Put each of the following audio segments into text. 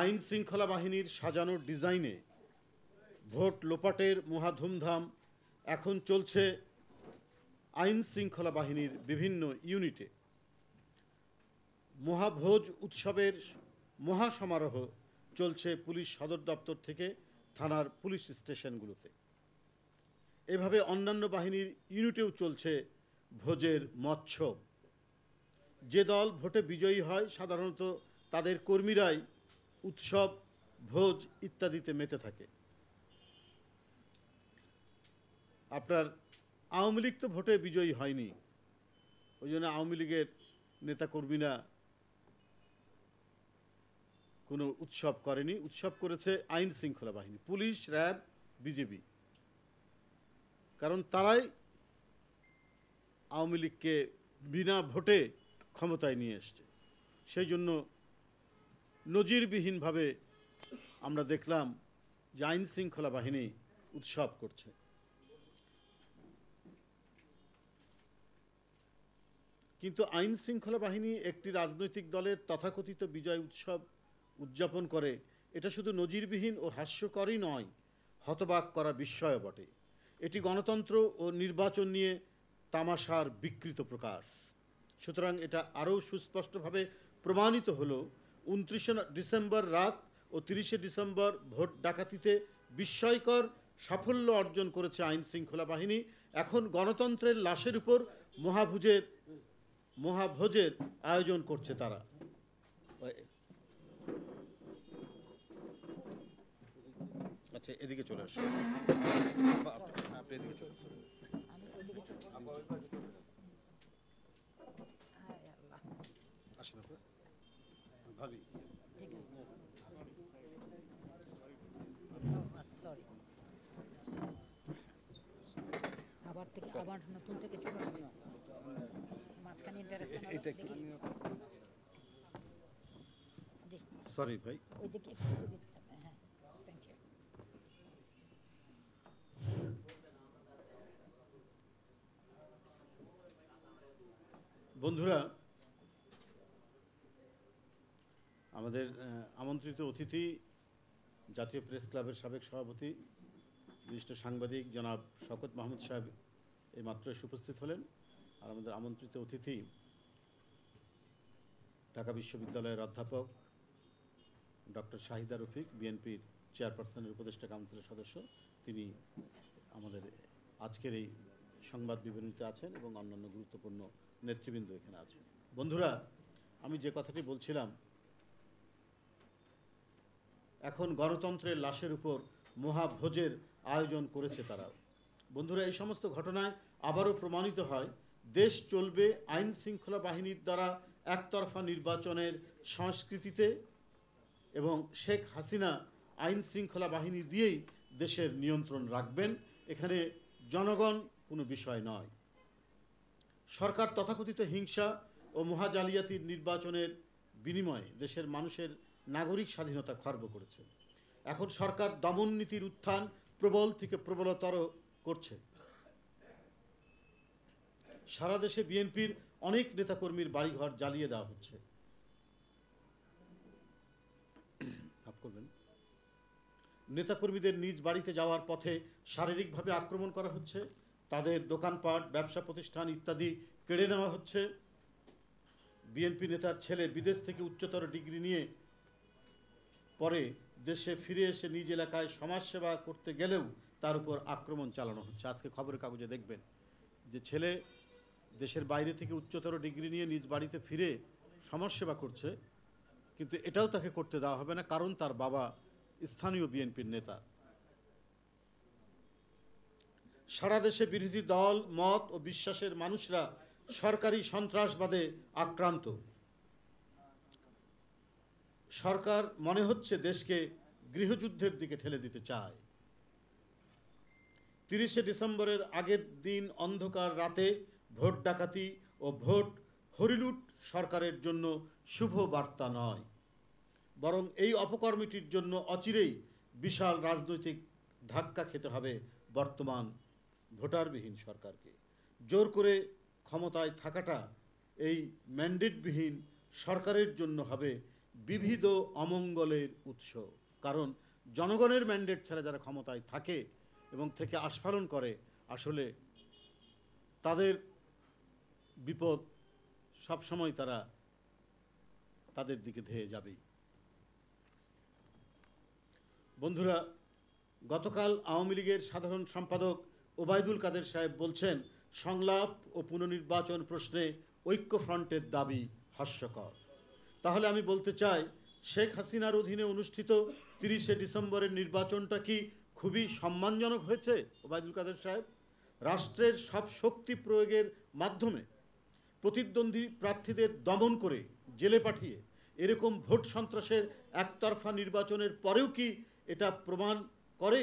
আইন শৃঙ্খলা বাহিনীর সাজানো ডিজাইনে ভোট লোপাটের মহা ধুমধাম এখন চলছে আইন শৃঙ্খলা বাহিনীর বিভিন্ন ইউনিটে মহাভোজ উৎসবের মহাসমারোহ চলছে পুলিশ সদর দপ্তর থেকে থানার পুলিশ স্টেশনগুলোতে এভাবে অন্যান্য বাহিনীর ইউনিটেও চলছে ভোজের মৎসব যে দল ভোটে বিজয়ী হয় সাধারণত তাদের কর্মীরাই উৎসব ভোজ ইত্যাদিতে মেতে থাকে আপনার আওয়ামী লীগ তো ভোটে বিজয়ী হয়নি ওই জন্য আওয়ামী লীগের নেতাকর্মীরা কোনো উৎসব করেনি উৎসব করেছে আইন শৃঙ্খলা বাহিনী পুলিশ র্যাব বিজেপি কারণ তারাই আওয়ামী লীগকে বিনা ভোটে ক্ষমতায় নিয়ে এসছে সেই জন্য নজিরবিহীনভাবে আমরা দেখলাম যে আইন শৃঙ্খলা বাহিনী উৎসব করছে কিন্তু আইন শৃঙ্খলা বাহিনী একটি রাজনৈতিক দলের তথাকথিত বিজয় উৎসব উদযাপন করে এটা শুধু নজিরবিহীন ও হাস্যকরই নয় হতবাক করা বিস্ময় বটে এটি গণতন্ত্র ও নির্বাচন নিয়ে তামাশার বিকৃত প্রকাশ সুতরাং এটা আরও সুস্পষ্টভাবে প্রমাণিত হলো উনত্রিশে ডিসেম্বর রাত ও তিরিশে ডিসেম্বর ভোট ডাকাতিতে বিস্ময়কর সাফল্য অর্জন করেছে আইন শৃঙ্খলা বাহিনী এখন গণতন্ত্রের লাশের উপর মহাভোজের মহাভোজের আয়োজন করছে তারা আচ্ছা এদিকে চলে আসুন আপনার ঠিক আছে সরি আবার নতুন মাঝখানে সরি ভাই ওই দিকে হ্যাঁ থ্যাংক ইউ বন্ধুরা আমাদের আমন্ত্রিত অতিথি জাতীয় প্রেস ক্লাবের সাবেক সভাপতি বিশিষ্ট সাংবাদিক জনাব শকত মাহমুদ সাহেব এই মাত্র এসে উপস্থিত হলেন আর আমাদের আমন্ত্রিত অতিথি ঢাকা বিশ্ববিদ্যালয়ের অধ্যাপক ডক্টর শাহিদা রফিক বিএনপির চেয়ারপারসনের উপদেষ্টা কাউন্সিলের সদস্য তিনি আমাদের আজকের এই সংবাদ বিবরণীতে আছেন এবং অন্যান্য গুরুত্বপূর্ণ নেতৃবৃন্দ এখানে আছেন বন্ধুরা আমি যে কথাটি বলছিলাম এখন গণতন্ত্রের লাশের উপর মহাভোজের আয়োজন করেছে তারা বন্ধুরা এই সমস্ত ঘটনায় আবারও প্রমাণিত হয় দেশ চলবে আইন শৃঙ্খলা বাহিনীর দ্বারা একতরফা নির্বাচনের সংস্কৃতিতে এবং শেখ হাসিনা আইন শৃঙ্খলা বাহিনী দিয়েই দেশের নিয়ন্ত্রণ রাখবেন এখানে জনগণ কোনো বিষয় নয় সরকার তথাকথিত হিংসা ও মহাজালিয়াতির নির্বাচনের বিনিময়ে দেশের মানুষের নাগরিক স্বাধীনতা খর্ব করেছে এখন সরকার দমন নীতির উত্থান প্রবল থেকে প্রবলতর করছে সারা দেশে বিএনপির অনেক নেতাকর্মীর বাড়িঘর জ্বালিয়ে দেওয়া হচ্ছে নেতাকর্মীদের নিজ বাড়িতে যাওয়ার পথে শারীরিকভাবে আক্রমণ করা হচ্ছে তাদের দোকানপাট ব্যবসা প্রতিষ্ঠান ইত্যাদি কেড়ে নেওয়া হচ্ছে বিএনপি নেতার ছেলে বিদেশ থেকে উচ্চতর ডিগ্রি নিয়ে পরে দেশে ফিরে এসে নিজ এলাকায় সমাজসেবা করতে গেলেও তার উপর আক্রমণ চালানো হচ্ছে আজকে খবরের কাগজে দেখবেন যে ছেলে দেশের বাইরে থেকে উচ্চতর ডিগ্রি নিয়ে নিজ বাড়িতে ফিরে সমাজসেবা করছে কিন্তু এটাও তাকে করতে দেওয়া হবে না কারণ তার বাবা স্থানীয় বিএনপির নেতা সারা দেশে বিরোধী দল মত ও বিশ্বাসের মানুষরা সরকারি সন্ত্রাসবাদে আক্রান্ত সরকার মনে হচ্ছে দেশকে গৃহযুদ্ধের দিকে ঠেলে দিতে চায় তিরিশে ডিসেম্বরের আগের দিন অন্ধকার রাতে ভোট ডাকাতি ও ভোট হরিলুট সরকারের জন্য শুভ বার্তা নয় বরং এই অপকর্মটির জন্য অচিরেই বিশাল রাজনৈতিক ধাক্কা খেতে হবে বর্তমান ভোটারবিহীন সরকারকে জোর করে ক্ষমতায় থাকাটা এই ম্যান্ডেটবিহীন সরকারের জন্য হবে বিবিধ অমঙ্গলের উৎস কারণ জনগণের ম্যান্ডেট ছাড়া যারা ক্ষমতায় থাকে এবং থেকে আস্ফালন করে আসলে তাদের বিপদ সবসময় তারা তাদের দিকে ধেয়ে যাবে বন্ধুরা গতকাল আওয়ামী লীগের সাধারণ সম্পাদক ওবায়দুল কাদের সাহেব বলছেন সংলাপ ও পুনর্নির্বাচন প্রশ্নে ঐক্যফ্রন্টের দাবি হাস্যকর তাহলে আমি বলতে চাই শেখ হাসিনার অধীনে অনুষ্ঠিত তিরিশে ডিসেম্বরের নির্বাচনটা কি খুবই সম্মানজনক হয়েছে ওবায়দুল কাদের সাহেব রাষ্ট্রের সব শক্তি প্রয়োগের মাধ্যমে প্রতিদ্বন্দ্বী প্রার্থীদের দমন করে জেলে পাঠিয়ে এরকম ভোট সন্ত্রাসের একতরফা নির্বাচনের পরেও কি এটা প্রমাণ করে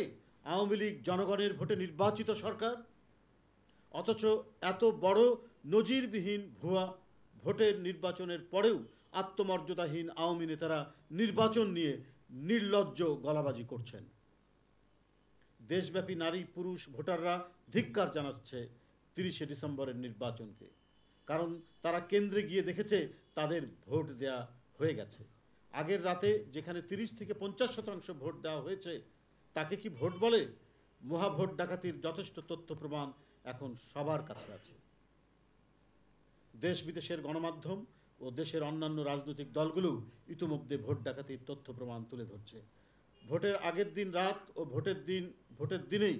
আওয়ামী লীগ জনগণের ভোটে নির্বাচিত সরকার অথচ এত বড় নজিরবিহীন ভুয়া ভোটের নির্বাচনের পরেও আত্মমর্যাদাহীন আওয়ামী নেতারা নির্বাচন নিয়ে নির্লজ্জ গলাবাজি করছেন দেশব্যাপী নারী পুরুষ ভোটাররা ধিক্কার জানাচ্ছে তিরিশে ডিসেম্বরের নির্বাচনকে কারণ তারা কেন্দ্রে গিয়ে দেখেছে তাদের ভোট দেয়া হয়ে গেছে আগের রাতে যেখানে ৩০ থেকে পঞ্চাশ শতাংশ ভোট দেওয়া হয়েছে তাকে কি ভোট বলে মহাভোট ডাকাতির যথেষ্ট তথ্য প্রমাণ এখন সবার কাছে আছে দেশ বিদেশের গণমাধ্যম ও দেশের অন্যান্য রাজনৈতিক দলগুলোও ইতোমধ্যে ভোট ডাকাতির তথ্য প্রমাণ তুলে ধরছে ভোটের আগের দিন রাত ও ভোটের দিন ভোটের দিনেই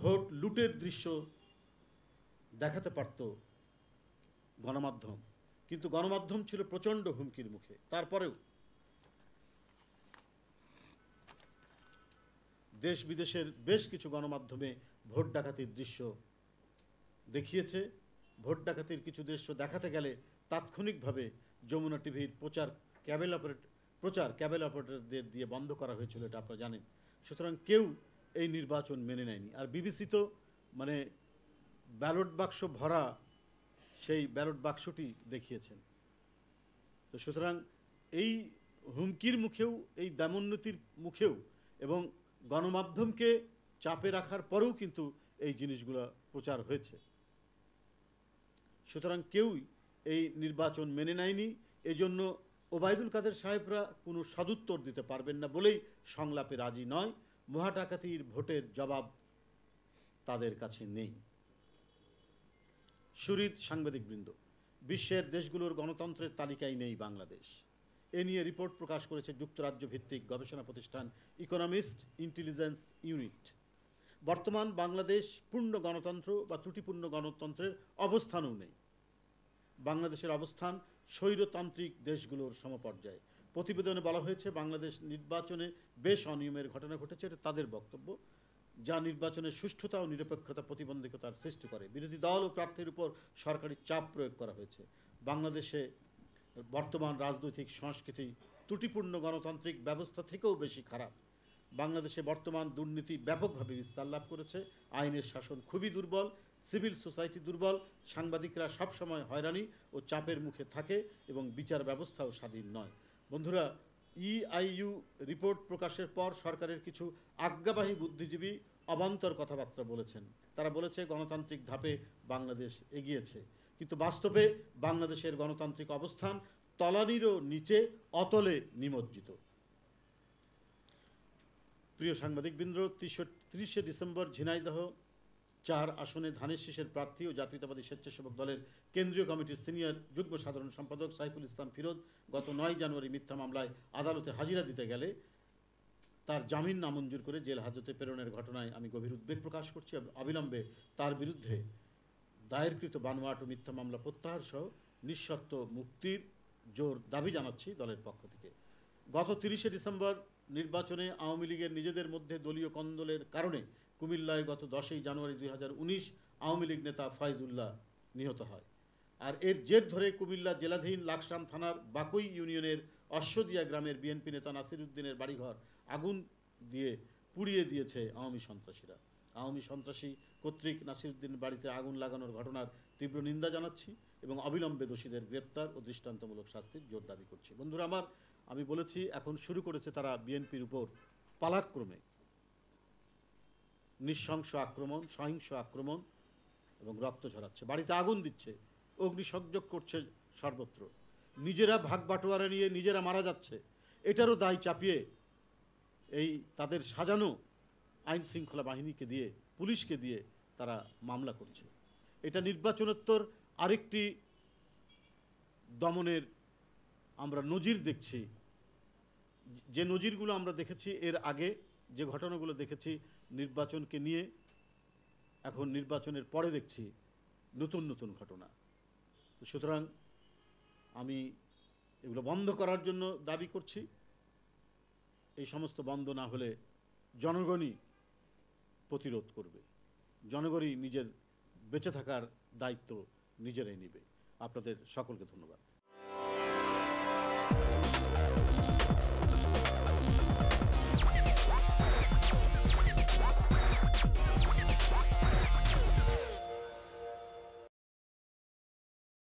ভোট লুটের দৃশ্য দেখাতে পারত গণমাধ্যম কিন্তু গণমাধ্যম ছিল প্রচণ্ড হুমকির মুখে তারপরেও দেশ বিদেশের বেশ কিছু গণমাধ্যমে ভোট ডাকাতির দৃশ্য দেখিয়েছে ভোট ডাকাতির কিছু দৃশ্য দেখাতে গেলে তাৎক্ষণিকভাবে যমুনা টিভির প্রচার ক্যাবেল অপারেট প্রচার ক্যাবেল অপারেটরদের দিয়ে বন্ধ করা হয়েছিল এটা আপনারা জানেন সুতরাং কেউ এই নির্বাচন মেনে নেয়নি আর বিবিসি তো মানে ব্যালট বাক্স ভরা সেই ব্যালট বাক্সটি দেখিয়েছেন তো সুতরাং এই হুমকির মুখেও এই দামোন্নতির মুখেও এবং গণমাধ্যমকে চাপে রাখার পরেও কিন্তু এই জিনিসগুলো প্রচার হয়েছে সুতরাং কেউই এই নির্বাচন মেনে নেয়নি এজন্য ওবায়দুল কাদের সাহেবরা কোনো সদুত্তর দিতে পারবেন না বলেই সংলাপে রাজি নয় মহাটাকাতির ভোটের জবাব তাদের কাছে নেই সুরিত সাংবাদিকবৃন্দ বিশ্বের দেশগুলোর গণতন্ত্রের তালিকায় নেই বাংলাদেশ এ নিয়ে রিপোর্ট প্রকাশ করেছে যুক্তরাজ্য ভিত্তিক গবেষণা প্রতিষ্ঠান ইকোনমিস্ট ইন্টেলিজেন্স ইউনিট বর্তমান বাংলাদেশ পূর্ণ গণতন্ত্র বা ত্রুটিপূর্ণ গণতন্ত্রের অবস্থানও নেই বাংলাদেশের অবস্থান স্বৈরতান্ত্রিক দেশগুলোর সমপর্যায়ে প্রতিবেদনে বলা হয়েছে বাংলাদেশ নির্বাচনে বেশ অনিয়মের ঘটনা ঘটেছে এটা তাদের বক্তব্য যা নির্বাচনের সুষ্ঠুতা ও নিরপেক্ষতা প্রতিবন্ধকতার সৃষ্টি করে বিরোধী দল ও প্রার্থীর উপর সরকারি চাপ প্রয়োগ করা হয়েছে বাংলাদেশে বর্তমান রাজনৈতিক সংস্কৃতি ত্রুটিপূর্ণ গণতান্ত্রিক ব্যবস্থা থেকেও বেশি খারাপ বাংলাদেশে বর্তমান দুর্নীতি ব্যাপকভাবে বিস্তার লাভ করেছে আইনের শাসন খুবই দুর্বল সিভিল সোসাইটি দুর্বল সাংবাদিকরা সবসময় হয়রানি ও চাপের মুখে থাকে এবং বিচার ব্যবস্থাও স্বাধীন নয় বন্ধুরা ইআইইউ e রিপোর্ট প্রকাশের পর সরকারের কিছু আজ্ঞাবাহী বুদ্ধিজীবী অবান্তর কথাবার্তা বলেছেন তারা বলেছে গণতান্ত্রিক ধাপে বাংলাদেশ এগিয়েছে কিন্তু বাস্তবে বাংলাদেশের গণতান্ত্রিক অবস্থান তলানিরও নিচে অতলে নিমজ্জিত প্রিয় সাংবাদিকবৃন্দ তিরিশে ডিসেম্বর ঝিনাইদহ চার আসনে ধানের শীষের প্রার্থী ও জাতীয়তাবাদী স্বেচ্ছাসেবক দলের কেন্দ্রীয় কমিটির সিনিয়র যুগ্ম সাধারণ সম্পাদক সাইফুল ইসলাম ফিরোজ গত নয় জানুয়ারি মিথ্যা মামলায় আদালতে হাজিরা দিতে গেলে তার জামিন নামঞ্জুর করে জেল হাজতে প্রেরণের ঘটনায় আমি গভীর উদ্বেগ প্রকাশ করছি অবিলম্বে তার বিরুদ্ধে দায়েরকৃত বানোয়াট ও মিথ্যা মামলা প্রত্যাহার সহ নিঃশর্ত মুক্তির জোর দাবি জানাচ্ছি দলের পক্ষ থেকে গত তিরিশে ডিসেম্বর নির্বাচনে আওয়ামী লীগের নিজেদের মধ্যে দলীয় কন্দলের কারণে কুমিল্লায় গত দশই জানুয়ারি দুই আওয়ামী লীগ নেতা ফয়জুল্লাহ নিহত হয় আর এর জের ধরে কুমিল্লা জেলাধীন লাকসাম থানার বাকুই ইউনিয়নের অশ্বদিয়া গ্রামের বিএনপি নেতা নাসিরুদ্দিনের বাড়িঘর আগুন দিয়ে পুড়িয়ে দিয়েছে আওয়ামী সন্ত্রাসীরা আওয়ামী সন্ত্রাসী কর্তৃক নাসিরুদ্দিন বাড়িতে আগুন লাগানোর ঘটনার তীব্র নিন্দা জানাচ্ছি এবং অবিলম্বে দোষীদের গ্রেপ্তার ও দৃষ্টান্তমূলক শাস্তির জোর দাবি করছি বন্ধুরা আমার আমি বলেছি এখন শুরু করেছে তারা বিএনপির উপর পালাক্রমে নৃশংস আক্রমণ সহিংস আক্রমণ এবং রক্ত ঝরাচ্ছে বাড়িতে আগুন দিচ্ছে অগ্নিসংযোগ করছে সর্বত্র নিজেরা ভাগ বাটোয়ারা নিয়ে নিজেরা মারা যাচ্ছে এটারও দায় চাপিয়ে এই তাদের সাজানো আইন শৃঙ্খলা বাহিনীকে দিয়ে পুলিশকে দিয়ে তারা মামলা করছে এটা নির্বাচনোত্তর আরেকটি দমনের আমরা নজির দেখছি যে নজিরগুলো আমরা দেখেছি এর আগে যে ঘটনাগুলো দেখেছি নির্বাচনকে নিয়ে এখন নির্বাচনের পরে দেখছি নতুন নতুন ঘটনা সুতরাং আমি এগুলো বন্ধ করার জন্য দাবি করছি এই সমস্ত বন্ধ না হলে জনগণই প্রতিরোধ করবে জনগণই নিজের বেঁচে থাকার দায়িত্ব নিজেরাই নেবে আপনাদের সকলকে ধন্যবাদ